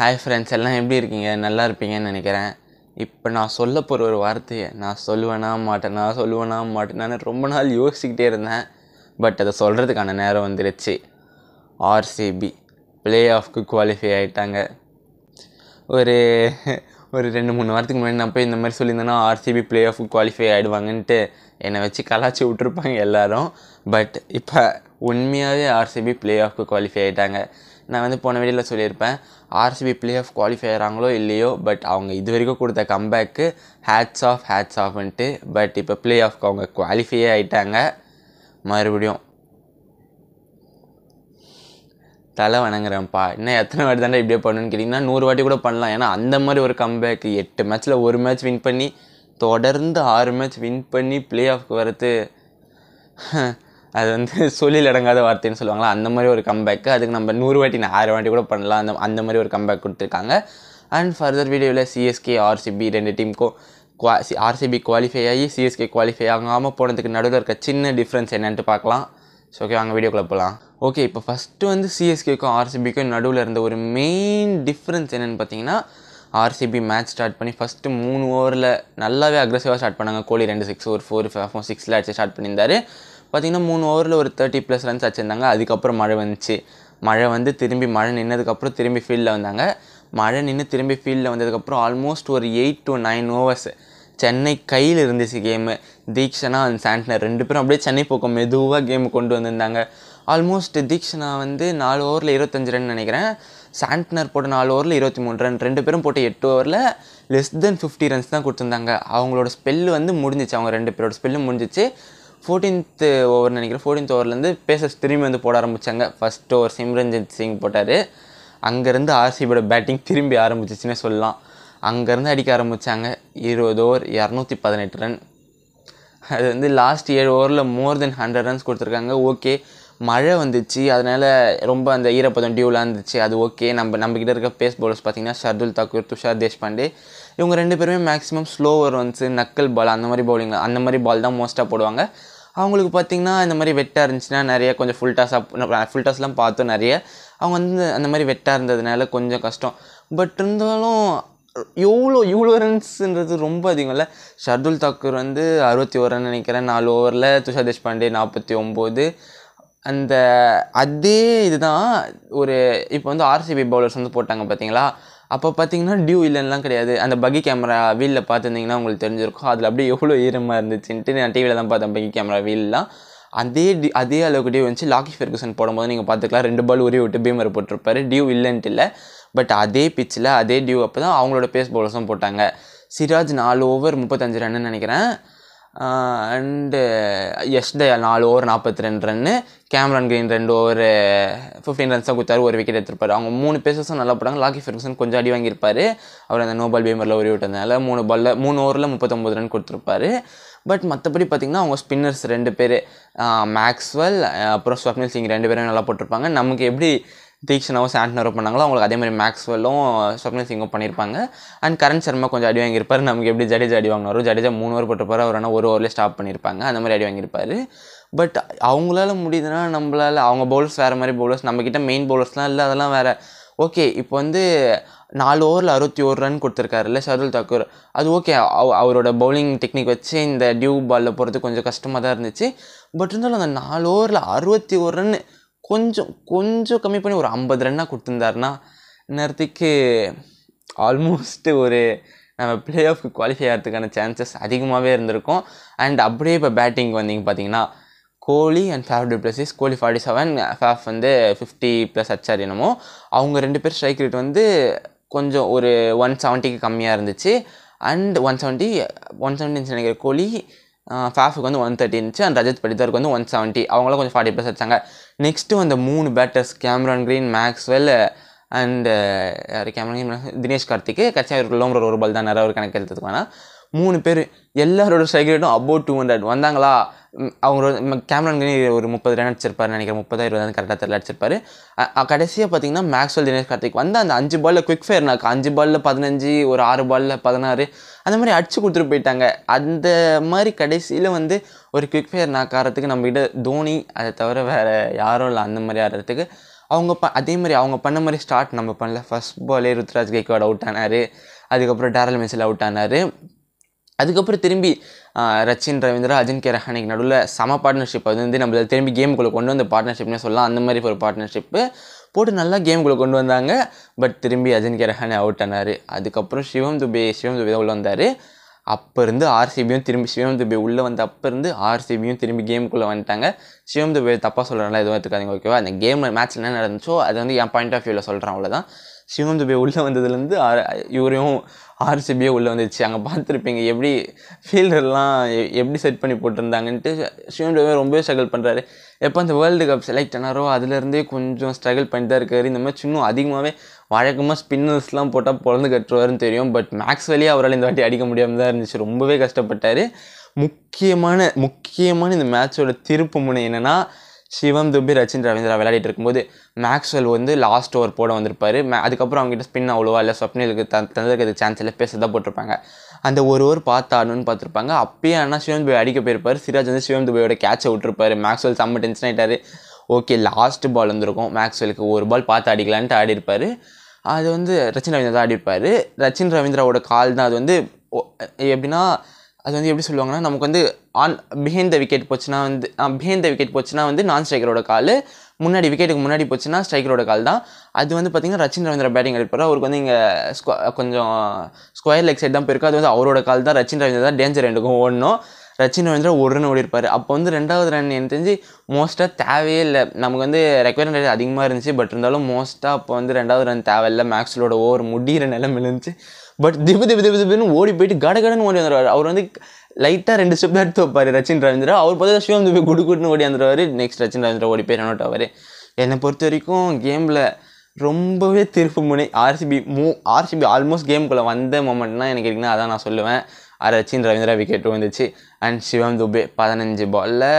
hi friends எல்லாம் எப்படி இருக்கீங்க நல்லா இருப்பீங்கன்னு நினைக்கிறேன் இப்போ நான் சொல்ல போகிற ஒரு வார்த்தையை நான் சொல்லுவேனா மாட்டேனா சொல்லுவேனா மாட்டேனான்னு ரொம்ப நாள் யோசிச்சுக்கிட்டே இருந்தேன் பட் அதை சொல்கிறதுக்கான நேரம் வந்துருச்சு ஆர்சிபி பிளே ஆஃப்க்கு குவாலிஃபை ஆகிட்டாங்க ஒரு ஒரு ரெண்டு மூணு வாரத்துக்கு முன்னாடி நான் போய் இந்த மாதிரி சொல்லியிருந்தேன்னா ஆர்சிபி பிளே ஆஃப் குவாலிஃபை ஆகிடுவாங்கன்ட்டு என்னை வச்சு கலாச்சி விட்ருப்பாங்க எல்லோரும் பட் இப்போ உண்மையாகவே ஆர்சிபி பிளே ஆஃப்க்கு குவாலிஃபை ஆகிட்டாங்க நான் வந்து போன வீடியோவில் சொல்லியிருப்பேன் ஆர்சிபி பிளே ஆஃப் குவாலிஃபை ஆகிறாங்களோ இல்லையோ பட் அவங்க இது வரைக்கும் கொடுத்த கம்பேக்கு ஹேட்ஸ் ஆஃப் ஹேட்ஸ் ஆஃப்ன்ட்டு பட் இப்போ பிளே ஆஃப்க்கு அவங்க குவாலிஃபையே ஆகிட்டாங்க மறுபடியும் தலை வணங்குறேன்ப்பா இன்னும் எத்தனை வாட்டி தாண்டா இப்படியே பண்ணுன்னு கேட்டிங்கன்னா நூறு வாட்டி கூட பண்ணலாம் ஏன்னா அந்த மாதிரி ஒரு கம்பேக்கு எட்டு மேட்ச்சில் ஒரு மேட்ச் வின் பண்ணி தொடர்ந்து ஆறு மேட்ச் வின் பண்ணி பிளே ஆஃப்க்கு வரது அது வந்து சொல்லில் அடங்காத வார்த்தைன்னு சொல்லுவாங்களா அந்த மாதிரி ஒரு கம்பேக்கு அதுக்கு நம்ம நூறு வாட்டி நான் ஆயிரம் வாட்டி கூட பண்ணலாம் அந்த அந்த மாதிரி ஒரு கம்பேக் கொடுத்துருக்காங்க அண்ட் ஃபர்தர் வீடியோவில் சிஎஸ்கே ஆர்சிபி ரெண்டு டீமுக்கும் குவா சி ஆர்சிபி குவாலிஃபை ஆகி சிஎஸ்கே குவாலிஃபை ஆகாமல் போனதுக்கு நடுவில் இருக்க சின்ன டிஃப்ரென்ஸ் என்னென்ட்டு பார்க்கலாம் ஸோ ஓகே வாங்க வீடியோக்குள்ளே போகலாம் ஓகே இப்போ ஃபஸ்ட்டு வந்து சிஎஸ்கேக்கும் ஆர்சிபிக்கும் நடுவில் இருந்த ஒரு மெயின் டிஃப்ரென்ஸ் என்னென்னு பார்த்தீங்கன்னா ஆர்சிபி மேட்ச் ஸ்டார்ட் பண்ணி ஃபஸ்ட்டு மூணு ஓவரில் நல்லாவே அக்ரஸிவாக ஸ்டார்ட் பண்ணாங்க கோலி ரெண்டு சிக்ஸ் ஒரு ஃபோர் ஃபோர் சிக்ஸில் அடிச்சு ஸ்டார்ட் பண்ணியிருந்தார் பார்த்திங்கன்னா மூணு ஓவரில் ஒரு தேர்ட்டி ப்ளஸ் ரன்ஸ் வச்சுருந்தாங்க அதுக்கப்புறம் மழை வந்துச்சு மழை வந்து திரும்பி மழை நின்னதுக்கப்புறம் திரும்பி ஃபீல்டில் வந்தாங்க மழை நின்று திரும்பி ஃபீல்டில் வந்ததுக்கப்புறம் ஆல்மோஸ்ட் ஒரு eight to nine overs Chennai கையில் இருந்துச்சு கேமு தீக்ஷனா அண்ட் சாண்ட்னர் ரெண்டு பேரும் அப்படியே சென்னை பக்கம் மெதுவாக கேம் கொண்டு வந்திருந்தாங்க ஆல்மோஸ்ட் தீக்ஷனா வந்து நாலு ஓவரில் இருபத்தஞ்சு ரன் நினைக்கிறேன் சாண்ட்னர் போட்ட நாலு ஓவரில் இருபத்தி மூணு ரன் ரெண்டு பேரும் போட்ட எட்டு ஓவரில் லெஸ் தென் ஃபிஃப்டி ரன்ஸ் தான் கொடுத்துருந்தாங்க அவங்களோட ஸ்பெல்லு வந்து முடிஞ்சிச்சு அவங்க ரெண்டு பேரோட ஸ்பெல்லு முடிஞ்சிச்சு ஃபோர்டீன்த்து ஓவர்னு நினைக்கிறேன் ஃபோர்டீன்த் ஓவர்லேருந்து பேசஸ் திரும்பி வந்து போட ஆரம்பித்தாங்க ஃபஸ்ட் ஓவர் சிம்ரன்ஜித் சிங் போட்டார் அங்கேருந்து ஆர்சிபியோட பேட்டிங் திரும்பி ஆரம்பிச்சிச்சுன்னே சொல்லலாம் அங்கேருந்து அடிக்க ஆரம்பித்தாங்க இருபது ஓவர் இரநூத்தி பதினெட்டு ரன் அது வந்து லாஸ்ட் ஏழு ஓவரில் மோர் தென் ஹண்ட்ரட் ரன்ஸ் கொடுத்துருக்காங்க ஓகே மழை வந்துச்சு அதனால் ரொம்ப அந்த ஈரப்பதம் டியூலாக இருந்துச்சு அது ஓகே நம்ம நம்மக்கிட்ட இருக்க பேஸ் பவுலர்ஸ் பார்த்திங்கன்னா ஷர்துல் தாக்கூர் துஷார் தேஷ்பாண்டே இவங்க ரெண்டு பேருமே மேக்ஸிமம் ஸ்லோவர் வந்து நக்கல் பால் அந்த மாதிரி பவுலிங் அந்த மாதிரி பால் தான் மோஸ்ட்டாக போடுவாங்க அவங்களுக்கு பார்த்திங்கன்னா இந்த மாதிரி வெட்டாக இருந்துச்சுன்னா நிறைய கொஞ்சம் ஃபுல் டாஸ் அப் ஃபுல் டாஸ்லாம் பார்த்தோம் நிறைய அவங்க வந்து அந்த மாதிரி வெட்டாக இருந்ததுனால கொஞ்சம் கஷ்டம் பட் இருந்தாலும் எவ்வளோ இவ்வளோ ரன்ஸுன்றது ரொம்ப அதிகம்ல ஷர்துல் தாக்கூர் வந்து அறுபத்தி ஒரு ரன் நினைக்கிறேன் நாலு ஓவரில் துஷா தேஷ்பாண்டே நாற்பத்தி ஒம்பது அந்த அதே இதுதான் ஒரு இப்போ வந்து ஆர்சிபி பவுலர்ஸ் வந்து போட்டாங்க பார்த்தீங்களா அப்போ பார்த்தீங்கன்னா டியூ இல்லைன்னா கிடையாது அந்த பகி கேமரா வீலில் பார்த்துருந்தீங்கன்னா உங்களுக்கு தெரிஞ்சிருக்கும் அதில் அப்படியே எவ்வளோ ஈரமாக இருந்துச்சுன்ட்டு நான் டிவியில் தான் பார்த்தேன் பகி கேமரா வீல்லாம் அதே டி அதே அளவுக்கு டியூ வந்து லாக்கி ஃபெர்குசன் போடும்போது நீங்கள் பார்த்துக்கலாம் ரெண்டு பால் உரிய விட்டு பீமர் போட்டிருப்பாரு டியூ இல்லைன்ட்டு இல்லை பட் அதே பிச்சில் அதே டியூ அப்போ தான் அவங்களோட பேஸ் பவுலர்ஸும் போட்டாங்க சிராஜ் நாலு ஓவர் முப்பத்தஞ்சு ரன்னு நினைக்கிறேன் அண்டு யஷ்ட நாலு ஓவர் நாற்பத்தி ரெண்டு ரன்னு கேமரான் கிரீன் ரெண்டு ஓவர் ஃபிஃப்டீன் ரன்ஸ் தான் கொடுத்தாரு ஒரு விக்கெட் எடுத்திருப்பார் அவங்க மூணு பேசஸும் நல்லா போட்டாங்க லாக்கி ஃபெர்குசன் கொஞ்சம் அடி வாங்கியிருப்பார் அவர் அந்த நோபால் பேமரில் ஒரு விட்டதுனால மூணு பாலில் மூணு ஓவரில் முப்பத்தொம்பது ரன் கொடுத்துருப்பாரு பட் மற்றபடி பார்த்திங்கன்னா அவங்க ஸ்பின்னர்ஸ் ரெண்டு பேர் மேக்ஸ்வெல் அப்புறம் ஸ்வப்னில் சிங் ரெண்டு பேரும் நல்லா போட்டிருப்பாங்க நமக்கு எப்படி தீக்ஷனாவும் சாண்ட்னரும் பண்ணாங்களோ அவங்களுக்கு அதே மாதிரி மேக்ஸ்வெல்லும் ஸ்வப்னன் சிங்கும் பண்ணியிருப்பாங்க அண்ட் கரண் சர்மா கொஞ்சம் அடி வாங்கியிருப்பார் நமக்கு எப்படி ஜடேஜா அடி வாங்கினாரோ ஜடேஜா மூணு ஓவர் போட்டிருப்பாரு அவர் ஆனால் ஒரு ஓவரில் ஸ்டாப் பண்ணியிருப்பாங்க அந்த மாதிரி அடி வாங்கியிருப்பார் பட் அவங்களால முடியுதுன்னா நம்மளால் அவங்க பவுலர்ஸ் வேறு மாதிரி பவுலர்ஸ் நம்மக்கிட்ட மெயின் பவுலர்ஸ்லாம் இல்லை அதெல்லாம் வேறு ஓகே இப்போ வந்து நாலு ஓவரில் அறுபத்தி ஒரு ரன் கொடுத்துருக்காருல்ல ஷர்துல் தாக்கூர் அது ஓகே அவரோட பவுலிங் டெக்னிக் வச்சு இந்த டியூ பாலில் போகிறது கொஞ்சம் கஷ்டமாக தான் இருந்துச்சு பட் இருந்தாலும் அந்த நாலு ஓவரில் அறுபத்தி ஒரு ரன் கொஞ்சம் கொஞ்சம் கம்மி பண்ணி ஒரு ஐம்பது ரன்னாக கொடுத்துருந்தாருன்னா இந்நேரத்துக்கு ஆல்மோஸ்ட்டு ஒரு நம்ம பிளே ஆஃப்க்கு குவாலிஃபை ஆகிறதுக்கான சான்சஸ் அதிகமாகவே இருந்திருக்கும் அண்ட் அப்படியே இப்போ பேட்டிங் வந்தீங்க பார்த்தீங்கன்னா Kohli and Faf du Plessis Kohli forty seven Faf வந்து ஃபிஃப்டி ப்ளஸ் அச்சார் என்னமோ அவங்க ரெண்டு பேர் ஸ்ட்ரைக் ரேட் வந்து கொஞ்சம் ஒரு ஒன் செவன்ட்டிக்கு கம்மியாக இருந்துச்சு அண்ட் ஒன் செவன்ட்டி ஒன் செவன்ட்டின்னு நினைக்கிற கோலி ஃபாஃபுக்கு வந்து ஒன் தேர்ட்டி இருந்துச்சு அண்ட் ரஜத் படித்தவருக்கு வந்து ஒன் செவன்ட்டி அவங்களும் கொஞ்சம் ஃபார்ட்டி ப்ளஸ் அடிச்சாங்க நெக்ஸ்ட்டு அந்த மூணு batters Cameron Green Maxwell and யார் கேமரன் கிரீன் தினேஷ் கார்த்திக்கு கட்சியாக இருக்கிற கிலோமீட்டர் ஒரு பால் தான் நிறைய ஒரு கணக்கு எடுத்துக்கோனா மூணு பேர் எல்லாரோட ஸ்ட்ரைக் ரேட்டும் அபோவ் டூ ஹண்ட்ரட் வந்தாங்களா அவங்க கேமரான் ஒரு முப்பது ரன் அடிச்சிருப்பார் நினைக்கிறேன் முப்பதாயிரம் ரூபாய் கரெக்டாக தெரியல அடிச்சிருப்பார் கடைசியாக பார்த்தீங்கன்னா மேக்ஸ்வல் தினேஷ் கார்த்திக் வந்து அந்த அஞ்சு பாலில் குவிக் ஃபயர் நாக்கு அஞ்சு பாலில் பதினஞ்சு ஒரு ஆறு பாலில் பதினாறு அந்த மாதிரி அடிச்சு கொடுத்துட்டு போயிட்டாங்க அந்த மாதிரி கடைசியில் வந்து ஒரு குவிக் ஃபயர் நாக்கு ஆடுறதுக்கு நம்மகிட்ட தோனி அதை தவிர வேறு யாரும் இல்லை அந்த மாதிரி ஆடுறதுக்கு அவங்க ப அதே மாதிரி அவங்க பண்ண மாதிரி ஸ்டார்ட் நம்ம பண்ணல ஃபஸ்ட் பாலே ருத்ராஜ் கேக்வாட் அவுட் ஆனார் அதுக்கப்புறம் டேரல் மெசில் அவுட் ஆனார் அதுக்கப்புறம் திரும்பி ரச்சின் ரவீந்திரா அஜின் கே ரஹானிக்கு நடுவில் சம பார்ட்னர்ஷிப் அது வந்து நம்மள திரும்பி கேமுக்குள்ளே கொண்டு வந்த பார்ட்னர்ஷிப்னே சொல்லலாம் அந்த மாதிரி ஒரு பார்ட்னர்ஷிப்பு போட்டு நல்லா கேமுக்குள்ளே கொண்டு வந்தாங்க பட் திரும்பி அஜின் கே ரஹானி அவுட் ஆனார் அதுக்கப்புறம் சிவம் துபே சிவம் துபே தான் வந்தார் அப்போ இருந்து ஆர்சிபியும் திரும்பி சிவம் துபே உள்ளே வந்த அப்போ இருந்து ஆர்சிபியும் திரும்பி கேமுக்குள்ளே வந்துட்டாங்க சிவம் துபே தப்பாக சொல்கிறனால எதுவும் எடுத்துக்காதீங்க ஓகேவா அந்த கேம் மேட்ச் என்ன நடந்துச்சோ அது வந்து என் பாயிண்ட் ஆஃப் வியூவில் சொல்கிறேன் அவ்வளோதான் சிவம் துபே உள்ளே வந்ததுலேருந்து ஆர் இவரையும் ஆர்சிபியே உள்ளே வந்துச்சு அங்கே பார்த்துருப்பீங்க எப்படி ஃபீல்டர்லாம் எப்படி செட் பண்ணி போட்டிருந்தாங்கன்ட்டு சிவம் துபே ரொம்பவே ஸ்ட்ரகிள் பண்ணுறாரு எப்போ இந்த வேர்ல்டு கப் செலக்ட் ஆனாரோ அதுலேருந்தே கொஞ்சம் ஸ்ட்ரகிள் பண்ணிட்டு தான் இருக்கார் இந்த மாதிரி இன்னும் அதிகமாகவே வழக்கமாக ஸ்பின்னர்ஸ்லாம் போட்டால் பொழந்து கட்டுருவாருன்னு தெரியும் பட் மேக்ஸ் வழியே அவரால் இந்த வாட்டி அடிக்க முடியாமல் தான் இருந்துச்சு ரொம்பவே கஷ்டப்பட்டார் முக்கியமான முக்கியமான இந்த மேட்சோட திருப்பு முனை என்னென்னா சிவம் துபி ரச்சின் ரவீந்திரா விளையாடிட்டு இருக்கும்போது மேக்ஸ்வெல் வந்து லாஸ்ட் ஓவர் போட வந்திருப்பார் அதுக்கப்புறம் அவங்ககிட்ட ஸ்பின் அவ்வளோவா இல்லை ஸ்வப்னிலுக்கு த சான்ஸ் இல்லை பேச தான் போட்டிருப்பாங்க அந்த ஒரு ஒரு பார்த்து ஆடணும்னு பார்த்துருப்பாங்க அப்பயே ஆனால் சிவம் துபாய் அடிக்க போயிருப்பார் சிராஜ் வந்து சிவம் துபாயோட கேட்சை விட்டுருப்பார் மேக்ஸ்வெல் செம்ம டென்ஷன் ஆகிட்டார் ஓகே லாஸ்ட் பால் வந்திருக்கும் மேக்ஸ்வெலுக்கு ஒரு பால் பார்த்து அடிக்கலான்ட்டு ஆடி இருப்பார் அது வந்து ரச்சின் ரவீந்திரா தான் ஆடிப்பார் ரச்சின் ரவீந்திராவோட கால் தான் அது வந்து எப்படின்னா அது வந்து எப்படி சொல்லுவாங்கன்னா நமக்கு வந்து ஆன் பிஹைண்ட் த விக்கெட் போச்சுன்னா வந்து பிஹைண்ட் த விக்கெட் போச்சுன்னா வந்து நான் ஸ்ட்ரைக்கரோட கால் முன்னாடி விக்கெட்டுக்கு முன்னாடி போச்சுன்னா ஸ்ட்ரைக்கரோட கால் தான் அது வந்து பார்த்திங்கன்னா ரச்சின் ரவீந்திர பேட்டிங் எடுப்பார் அவருக்கு வந்து இங்கே ஸ்கொ கொஞ்சம் ஸ்கொயர் லெக் சைட் தான் போயிருக்கும் அது வந்து அவரோட கால் தான் ரச்சின் ரவீந்திர தான் டேஞ்சர் ரெண்டுக்கும் ஓடணும் ரச்சின் ரவீந்திர ஒரு ரன் ஓடிருப்பார் அப்போ வந்து ரெண்டாவது ரன் எனக்கு தெரிஞ்சு மோஸ்ட்டாக தேவையே இல்லை நமக்கு வந்து ரெக்வயர்மெண்ட் ரேட் அதிகமாக இருந்துச்சு பட் இருந்தாலும் மோஸ்ட்டாக அப்போ வந்து ரெண்டாவது ரன் தேவையில்லை மேக்ஸ்லோட ஓவர் முடிகிற நிலம் இருந்துச்சு பட் திபு திபு திபு திபுன்னு ஓடி போயிட்டு கட கடன்னு ஓடி வந்துடுவார் அவர் வந்து லைட்டாக ரெண்டு ஸ்டெப் எடுத்து வைப்பார் ரச்சின் ரவீந்திரா அவர் பார்த்தா சிவம் குடு குடுக்குன்னு ஓடி வந்துடுவார் நெக்ஸ்ட் ரச்சின் ரவீந்திரா ஓடி போய் ரன் அவுட் ஆவார் என்னை பொறுத்த வரைக்கும் கேமில் ரொம்பவே திருப்பு முனை ஆர்சிபி மூ ஆர்சிபி ஆல்மோஸ்ட் கேமுக்குள்ளே வந்த மொமெண்ட்னா எனக்கு இருக்குன்னா அதான் நான் சொல்லுவேன் ரச்சின் ரவீந்திரா விக்கெட் வந்துச்சு அண்ட் சிவம் துபே பதினஞ்சு பாலில்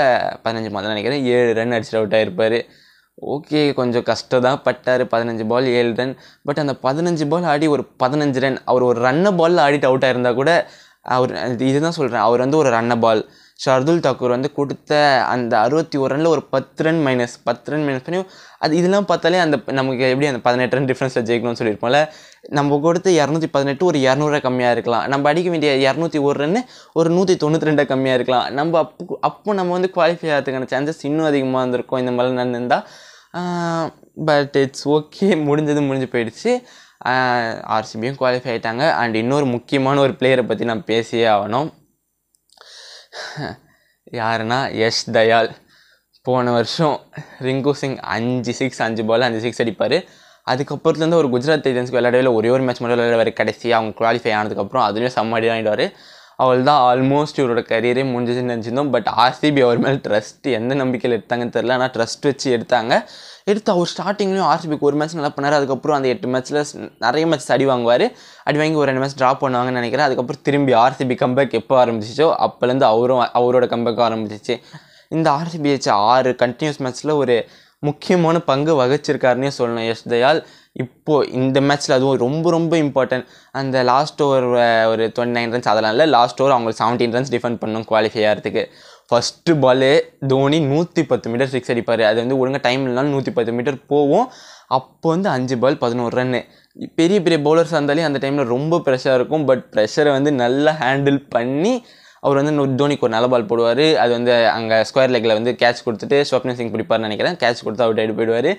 பதினஞ்சு தான் நினைக்கிறேன் ஏழு ரன் அடிச்சுட்டு அவுட் ஆகிருப்பார் ஓகே கொஞ்சம் கஷ்டம் தான் பட்டார் பதினஞ்சு பால் ஏழு ரன் பட் அந்த பதினஞ்சு பால் ஆடி ஒரு பதினஞ்சு ரன் அவர் ஒரு ரன்னை பாலில் ஆடிட்டு அவுட் ஆயிருந்தால் கூட அவர் இதுதான் சொல்கிறேன் அவர் வந்து ஒரு ரன்னை பால் ஷர்துல் தாக்கூர் வந்து கொடுத்த அந்த அறுபத்தி ஒரு ரனில் ஒரு பத்து ரன் மைனஸ் பத்து ரன் மைனஸ் பண்ணி அது இதெல்லாம் பார்த்தாலே அந்த நமக்கு எப்படி அந்த பதினெட்டு ரன் டிஃப்ரென்ஸில் ஜெயிக்கணும்னு சொல்லியிருப்போம்ல நம்ம கொடுத்த இரநூத்தி பதினெட்டு ஒரு இரநூறுவா கம்மியாக இருக்கலாம் நம்ம அடிக்க வேண்டிய இரநூத்தி ஒரு ரன் ஒரு நூற்றி தொண்ணூற்றி ரெண்டாக கம்மியாக இருக்கலாம் நம்ம அப்போ அப்போ நம்ம வந்து குவாலிஃபை ஆகிறதுக்கான சான்சஸ் இன்னும் அதிகமாக இருந்திருக்கும் இந்த மாதிரிலாம் நடந்திருந்தால் பட் இட்ஸ் ஓகே முடிஞ்சது முடிஞ்சு போயிடுச்சு ஆர்சிபியும் குவாலிஃபை ஆகிட்டாங்க அண்ட் இன்னொரு முக்கியமான ஒரு பிளேயரை பற்றி நான் பேசியே ஆகணும் யாருன்னா யஷ் தயால் போன வருஷம் ரிங்கு சிங் அஞ்சு சிக்ஸ் அஞ்சு பால் அஞ்சு சிக்ஸ் அடிப்பார் அதுக்கப்புறத்துலேருந்து ஒரு குஜராத் ஏஜென்ஸ்க்கு விளையாடவே ஒரே ஒரு மேட்ச் மட்டும் விளையாடுவார் கடைசி அவங்க குவாலிஃபை ஆனதுக்கப்புறம் அதுலேயும் செம்ம தான் ஆகிடுவார் அவள் தான் ஆல்மோஸ்ட் இவரோட கரியரே முடிஞ்சுன்னு நினச்சிருந்தோம் பட் ஆர்சிபி அவர் மேலே ட்ரஸ்ட் எந்த நம்பிக்கையில் எடுத்தாங்கன்னு தெரில ஆனால் ட்ரஸ்ட் வச்சு எடுத்தாங்க எடுத்து அவர் ஸ்டார்டிங்லேயும் ஆர்சிபிக்கு ஒரு மேட்ச் நல்லா பண்ணார் அதுக்கப்புறம் அந்த எட்டு மேட்ச்சில் நிறைய மேட்ச் அடி வாங்குவார் அடி வாங்கி ஒரு ரெண்டு மேட்ச் ட்ராப் பண்ணுவாங்கன்னு நினைக்கிறேன் அதுக்கப்புறம் திரும்பி ஆர்சிபி கம்பேக் எப்போ ஆரம்பிச்சிச்சோ அப்போலேருந்து அவரும் அவரோட கம்பேக் ஆரம்பிச்சிச்சு இந்த ஆர்சிபி ஆறு கண்டினியூஸ் மேட்ச்சில் ஒரு முக்கியமான பங்கு வகிச்சிருக்காருன்னே சொல்லணும் யஷ் தயால் இப்போது இந்த மேட்ச்சில் அதுவும் ரொம்ப ரொம்ப இம்பார்ட்டன்ட் அந்த லாஸ்ட் ஓவர் ஒரு டுவெண்ட்டி நைன் ரன்ஸ் அதெல்லாம் இல்லை லாஸ்ட் ஓவர் அவங்களுக்கு செவன்டீன் ரன்ஸ் டிஃபெண்ட் பண்ணணும் குவாலிஃபை ஆகிறதுக்கு ஃபஸ்ட்டு பாலே தோனி நூற்றி பத்து மீட்டர் சிக்ஸ் அடிப்பார் அது வந்து ஒழுங்காக டைம் இல்லைனாலும் நூற்றி பத்து மீட்டர் போகும் அப்போ வந்து அஞ்சு பால் பதினோரு ரன்னு பெரிய பெரிய பவுலர்ஸ் இருந்தாலே அந்த டைமில் ரொம்ப ப்ரெஷராக இருக்கும் பட் ப்ரெஷரை வந்து நல்லா ஹேண்டில் பண்ணி அவர் வந்து தோனிக்கு ஒரு நல்ல பால் போடுவார் அது வந்து அங்கே ஸ்கொயர் லெக்கில் வந்து கேட்ச் கொடுத்துட்டு ஸ்வப்னி சிங் பிடிப்பார்னு நினைக்கிறேன் கேட்ச் கொடுத்து அவர் எடுத்து போயிடுவார்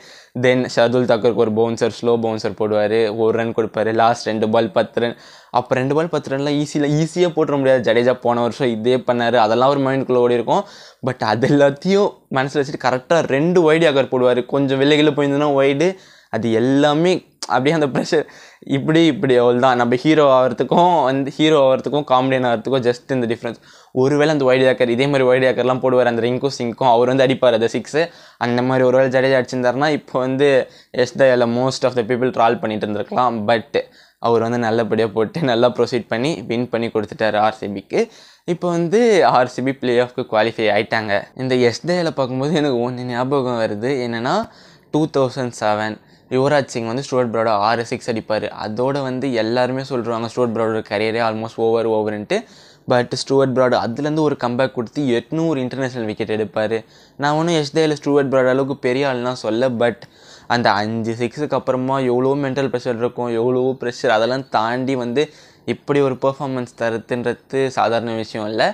தென் ஷர்துல் தாக்கருக்கு ஒரு பவுன்சர் ஸ்லோ பவுன்சர் போடுவார் ஒரு ரன் கொடுப்பாரு லாஸ்ட் ரெண்டு பால் பத்து ரன் அப்போ ரெண்டு பால் பத்து ரன்லாம் ஈஸியில் ஈஸியாக போட்டுற முடியாது ஜடேஜா போன வருஷம் இதே பண்ணார் அதெல்லாம் ஒரு மைண்டுக்குள்ளே ஓடி இருக்கும் பட் அது எல்லாத்தையும் மனசில் வச்சுட்டு கரெக்டாக ரெண்டு ஒய்டு அக்கார் போடுவார் கொஞ்சம் வெள்ளைகளில் போயிருந்ததுன்னா ஒய்டு அது எல்லாமே அப்படியே அந்த ப்ரெஷர் இப்படி இப்படி அவள் தான் நம்ம ஹீரோ ஆகிறதுக்கும் வந்து ஹீரோ ஆகிறதுக்கும் காமெடியன் ஆகிறதுக்கும் ஜஸ்ட் இந்த டிஃப்ரென்ஸ் ஒருவேளை அந்த ஒயிட் ஹேக்கர் இதே மாதிரி ஒயிட் ஹேக்கர்லாம் போடுவார் அந்த ரிங்கும் சிங்க்கும் அவர் வந்து அடிப்பார் அந்த சிக்ஸு அந்த மாதிரி ஒரு வேளை ஜடேஜா அடிச்சிருந்தார்னா இப்போ வந்து எஸ் தையில் most of the people troll பண்ணிட்டு இருந்திருக்கலாம் பட் அவர் வந்து நல்லபடியாக போட்டு நல்லா ப்ரொசீட் பண்ணி வின் பண்ணி கொடுத்துட்டார் ஆர்சிபிக்கு இப்போ வந்து ஆர்சிபி பிளே ஆஃப்க்கு குவாலிஃபை ஆயிட்டாங்க இந்த எஸ்டேயில் பார்க்கும்போது எனக்கு ஒன்று ஞாபகம் வருது என்னென்னா two thousand seven Yuvraj Singh வந்து ஸ்டூவர்ட் பிராடோ ஆறு சிக்ஸ் அடிப்பார் அதோடு வந்து எல்லாருமே சொல்கிறாங்க ஸ்டூவர்ட் பிராடோட கரியரே ஆல்மோஸ்ட் ஓவர் ஓவர்ன்ட்டு பட் ஸ்டூவர்ட் பிராடோ அதுலேருந்து ஒரு கம்பேக் கொடுத்து எட்நூறு இன்டர்நேஷ்னல் விக்கெட் எடுப்பார் நான் ஒன்றும் எஸ்டேயில் ஸ்டூவர்ட் ப்ராட் அளவுக்கு பெரிய ஆள்லாம் சொல்ல பட் அந்த அஞ்சு சிக்ஸுக்கு அப்புறமா எவ்வளோ மென்டல் ப்ரெஷர் இருக்கும் எவ்வளோ ப்ரெஷர் அதெல்லாம் தாண்டி வந்து இப்படி ஒரு பெர்ஃபார்மன்ஸ் தருதுன்றது சாதாரண விஷயம் இல்லை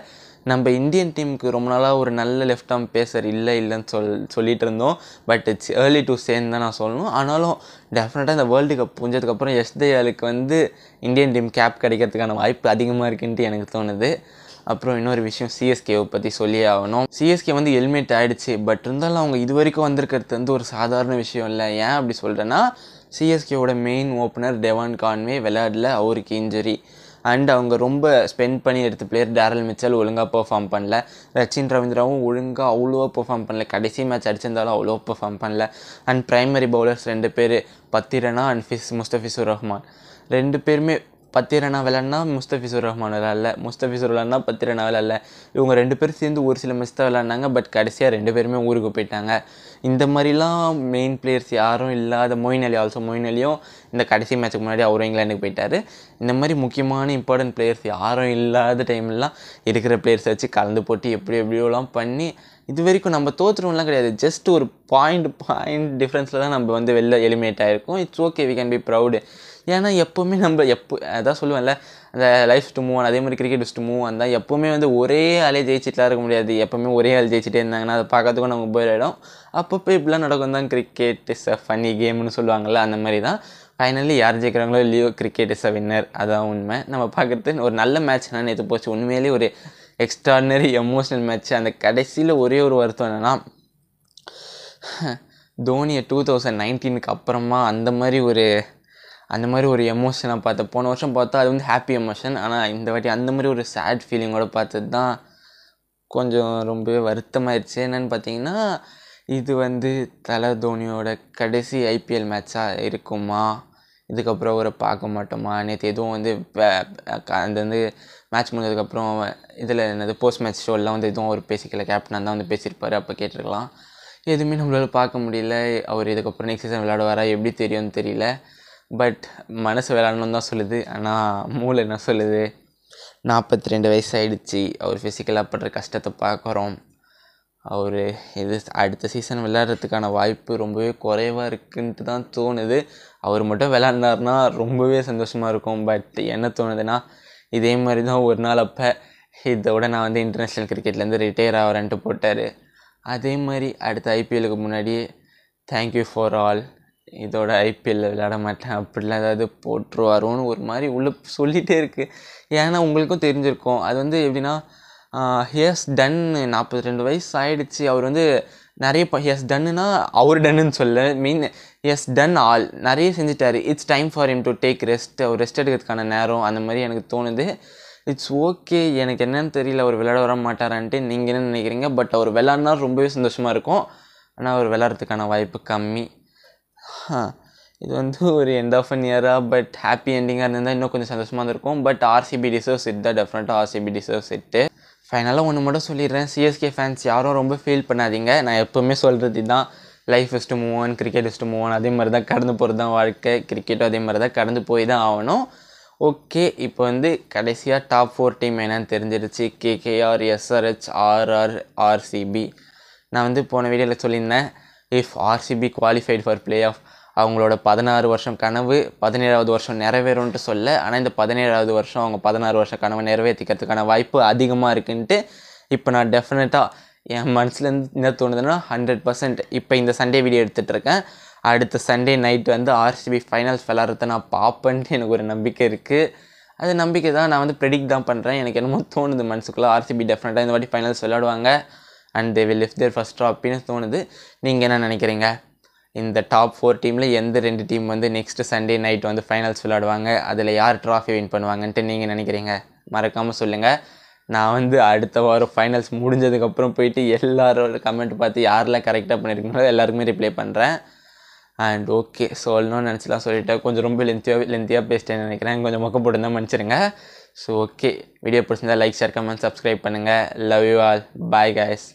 நம்ம இந்தியன் டீமுக்கு ரொம்ப நாளாக ஒரு நல்ல லெஃப்ட் ஆம் பேசர் இல்லை இல்லைன்னு சொல் சொல்லிகிட்டு இருந்தோம் but it's early to say தான் நான் சொல்லணும் ஆனாலும் டெஃபினட்டாக இந்த வேர்ல்டு கப் புரிஞ்சதுக்கப்புறம் எஸ் தயாலுக்கு வந்து இந்தியன் டீம் கேப் கிடைக்கிறதுக்கான வாய்ப்பு அதிகமாக இருக்குன்ட்டு எனக்கு தோணுது அப்புறம் இன்னொரு விஷயம் சிஎஸ்கேவை பற்றி சொல்லி ஆகணும் சிஎஸ்கே வந்து ஹெல்மெட் ஆகிடுச்சு பட் இருந்தாலும் அவங்க இது வரைக்கும் வந்திருக்கிறது வந்து ஒரு சாதாரண விஷயம் இல்லை ஏன் அப்படி சொல்கிறேன்னா சிஎஸ்கேவோட மெயின் ஓப்பனர் டெவான் கான்வே விளையாடல அவருக்கு இன்ஜுரி அண்ட் அவங்க ரொம்ப ஸ்பெண்ட் பண்ணி எடுத்த பிளேயர் டேரல் மிச்சல் ஒழுங்காக பெர்ஃபார்ம் பண்ணல ரச்சின் ரவீந்திராவும் ஒழுங்காக அவ்வளோவா பெர்ஃபார்ம் பண்ணல கடைசி மேட்ச் அடிச்சிருந்தாலும் அவ்வளோ பெர்ஃபார்ம் பண்ணல அண்ட் ப்ரைமரி பவுலர்ஸ் ரெண்டு பேர் பத்திரனா அண்ட் ஃபிஸ் முஸ்தபிசூர் ரஹ்மான் ரெண்டு பேருமே பத்திரனா விளாட்னா முஸ்தபிசூர் ரஹ்மான் விளாட்ல முஸ்தபிசூர் விளாட்னா பத்திரனா விளாட்ல இவங்க ரெண்டு பேரும் சேர்ந்து ஒரு சில மிஸ் தான் விளாட்னாங்க பட் கடைசியாக ரெண்டு பேருமே ஊருக்கு போயிட்டாங்க இந்த மாதிரிலாம் மெயின் பிளேயர்ஸ் யாரும் இல்லாத மொயின் அலி ஆல்சோ மொயின் அலியும் இந்த கடைசி மேட்ச்சுக்கு முன்னாடி அவரும் இங்கிலாண்டுக்கு போயிட்டார் இந்த மாதிரி முக்கியமான இம்பார்ட்டன்ட் பிளேயர்ஸ் யாரும் இல்லாத டைம்லாம் இருக்கிற பிளேயர்ஸ் வச்சு கலந்து போட்டு எப்படி எப்படியோலாம் பண்ணி இது வரைக்கும் நம்ம தோற்றுருவோம்லாம் கிடையாது ஜஸ்ட் ஒரு பாயிண்ட் பாயிண்ட் டிஃப்ரென்ஸில் தான் நம்ம வந்து வெளில எலிமினேட் ஆகிருக்கும் it's okay we can be proud ஏன்னா எப்போவுமே நம்ம எப்போ அதான் சொல்லுவேன்ல அந்த லைஃப் டு மூவ் அதே மாதிரி கிரிக்கெட் டு மூவ் வந்தால் எப்போவுமே வந்து ஒரே ஆளே ஜெயிச்சிட்டுலாம் இருக்க முடியாது எப்போவுமே ஒரே ஆள் ஜெயிச்சிட்டே இருந்தாங்கன்னா அதை பார்க்கறதுக்கும் நமக்கு போய் ஆகிடும் அப்பப்போ இப்படிலாம் நடக்கும் தான் கிரிக்கெட் இஸ் அ ஃபனி கேம்னு சொல்லுவாங்கள்ல அந்த மாதிரி தான் ஃபைனலி யார் ஜெயிக்கிறாங்களோ இல்லையோ கிரிக்கெட் இஸ் அ வின்னர் அதான் உண்மை நம்ம பார்க்குறது ஒரு நல்ல மேட்ச் நான் நேற்று போச்சு உண்மையிலேயே ஒரு எக்ஸ்ட்ராடினரி எமோஷனல் மேட்ச் அந்த கடைசியில் ஒரே ஒரு வருத்தம் என்னென்னா தோனியை டூ தௌசண்ட் நைன்டீனுக்கு அப்புறமா அந்த மாதிரி ஒரு அந்த மாதிரி ஒரு எமோஷனை பார்த்து போன வருஷம் பார்த்தா அது வந்து ஹாப்பி எமோஷன் ஆனால் இந்த வாட்டி அந்த மாதிரி ஒரு சேட் ஃபீலிங்கோடு பார்த்தது தான் கொஞ்சம் ரொம்பவே வருத்தமாயிருச்சு என்னென்னு பார்த்தீங்கன்னா இது வந்து தலை தோனியோட கடைசி ஐபிஎல் மேட்ச்சாக இருக்குமா இதுக்கப்புறம் அவரை பார்க்க மாட்டோமா நேற்று எதுவும் வந்து அந்த வந்து மேட்ச் முடிஞ்சதுக்கப்புறம் இதில் என்னது போஸ்ட் மேட்ச் ஷோலாம் வந்து எதுவும் அவர் பேசிக்கல கேப்டனாக தான் வந்து பேசியிருப்பார் அப்போ கேட்டிருக்கலாம் எதுவுமே நம்மளால் பார்க்க முடியல அவர் இதுக்கப்புறம் நெக்ஸ்ட் சீசன் விளையாடுவாரா எப்படி தெரியும்னு தெரியல பட் மனசு விளாட்ணுன்னு தான் சொல்லுது ஆனால் மூளை என்ன சொல்லுது நாற்பத்தி ரெண்டு வயசு ஆகிடுச்சி அவர் ஃபிசிக்கலாக படுற கஷ்டத்தை பார்க்குறோம் அவர் இது அடுத்த சீசன் விளையாடுறதுக்கான வாய்ப்பு ரொம்பவே குறைவாக இருக்குன்ட்டு தான் தோணுது அவர் மட்டும் விளாண்டார்னா ரொம்பவே சந்தோஷமாக இருக்கும் பட் என்ன தோணுதுன்னா இதே மாதிரி தான் ஒரு நாள் அப்போ இதோட நான் வந்து இன்டர்நேஷ்னல் கிரிக்கெட்லேருந்து ரிட்டையர் ஆகிறேன்ட்டு போட்டார் அதே மாதிரி அடுத்த ஐபிஎலுக்கு முன்னாடியே தேங்க்யூ ஃபார் ஆல் இதோட ஐபிஎல்லில் விளையாட மாட்டேன் அப்படிலாம் ஏதாவது போட்டுருவாரோன்னு ஒரு மாதிரி உள்ள சொல்லிகிட்டே இருக்குது ஏன்னா உங்களுக்கும் தெரிஞ்சிருக்கும் அது வந்து எப்படின்னா ஹியர்ஸ் டன்னு நாற்பத்தி ரெண்டு வயசு ஆகிடுச்சு அவர் வந்து நிறைய ப ஹியர்ஸ் டன்னுனா அவர் டன்னுன்னு சொல்ல மீன் எஸ் டன் ஆல் நிறைய செஞ்சுட்டாரு it's time for him to take rest அவர் ரெஸ்ட் எடுக்கிறதுக்கான நேரம் அந்த மாதிரி எனக்கு தோணுது இட்ஸ் ஓகே எனக்கு என்னென்னு தெரியல அவர் விளையாட வர மாட்டாரான்ட்டு நீங்கள் என்ன நினைக்கிறீங்க பட் அவர் விளாட்னா ரொம்பவே சந்தோஷமாக இருக்கும் ஆனால் அவர் விளாட்றதுக்கான வாய்ப்பு கம்மி இது வந்து ஒரு எண்ட் ஆஃப் அன் இயராக பட் ஹாப்பி எண்டிங்காக இருந்தால் இன்னும் கொஞ்சம் சந்தோஷமாக இருந்திருக்கும் பட் ஆர்சிபி டிசர்வ் இட் தான் டெஃபினட்டாக ஆர்சிபி டிசர்வ் இட்டு ஃபைனலாக ஒன்று மட்டும் சொல்லிடுறேன் சிஎஸ்கே ஃபேன்ஸ் யாரும் ரொம்ப ஃபீல் பண்ணாதீங்க நான் எப்போவுமே சொல்கிறது தான் life is to move on cricket is to move on அதே மாதிரி தான் கடந்து போகிறது தான் வாழ்க்கை கிரிக்கெட்டும் அதே மாதிரி தான் கடந்து போய் தான் ஆகணும் ஓகே இப்போ வந்து கடைசியாக டாப் ஃபோர் டீம் என்னன்னு தெரிஞ்சிருச்சு கேகேஆர் எஸ்ஆர்ஹெச் ஆர்ஆர் ஆர்சிபி நான் வந்து போன வீடியோவில் சொல்லியிருந்தேன் if RCB qualified for play off அவங்களோட பதினாறு வருஷம் கனவு பதினேழாவது வருஷம் நிறைவேறும்ன்ட்டு சொல்ல ஆனால் இந்த பதினேழாவது வருஷம் அவங்க பதினாறு வருஷம் கனவை நிறைவேற்றிக்கிறதுக்கான வாய்ப்பு அதிகமாக இருக்குன்ட்டு இப்போ நான் டெஃபினட்டாக என் மனசுலேருந்து என்ன தோணுதுன்னா ஹண்ட்ரட் பர்சன்ட் இப்போ இந்த சண்டே வீடியோ எடுத்துகிட்டு இருக்கேன் அடுத்த சண்டே நைட் வந்து ஆர்சிபி ஃபைனல்ஸ் விளாட்றதை நான் பார்ப்பேன்ட்டு எனக்கு ஒரு நம்பிக்கை இருக்குது அது நம்பிக்கை தான் நான் வந்து ப்ரெடிக் தான் பண்ணுறேன் எனக்கு என்னமோ தோணுது மனசுக்குள்ளே ஆர்சிபி டெஃபினட்டாக இந்த வாட்டி ஃபைனல்ஸ் விளாடுவாங்க and they will lift their first ட்ராப்பின்னு தோணுது நீங்கள் என்ன நினைக்கிறீங்க இந்த டாப் ஃபோர் டீமில் எந்த ரெண்டு டீம் வந்து நெக்ஸ்ட்டு சண்டே நைட் வந்து ஃபைனல்ஸ் விளாடுவாங்க அதில் யார் ட்ராஃபி வின் பண்ணுவாங்கன்ட்டு நீங்கள் நினைக்கிறீங்க மறக்காமல் சொல்லுங்கள் நான் வந்து அடுத்த வாரம் ஃபைனல்ஸ் முடிஞ்சதுக்கப்புறம் போயிட்டு எல்லாரோட கமெண்ட் பார்த்து யாரெல்லாம் கரெக்டாக பண்ணியிருக்கீங்களோ எல்லாருக்குமே ரிப்ளை பண்ணுறேன் அண்ட் ஓகே சொல்லணும்னு நினச்சிலாம் சொல்லிவிட்டேன் கொஞ்சம் ரொம்ப லென்த்தியாக லென்த்தியாக பேசிட்டேன்னு நினைக்கிறேன் கொஞ்சம் போட்டு தான் மன்னிச்சிருங்க ஸோ ஓகே வீடியோ பிடிச்சிருந்தா லைக் ஷேர் கமெண்ட் சப்ஸ்கிரைப் பண்ணுங்கள் love you all bye guys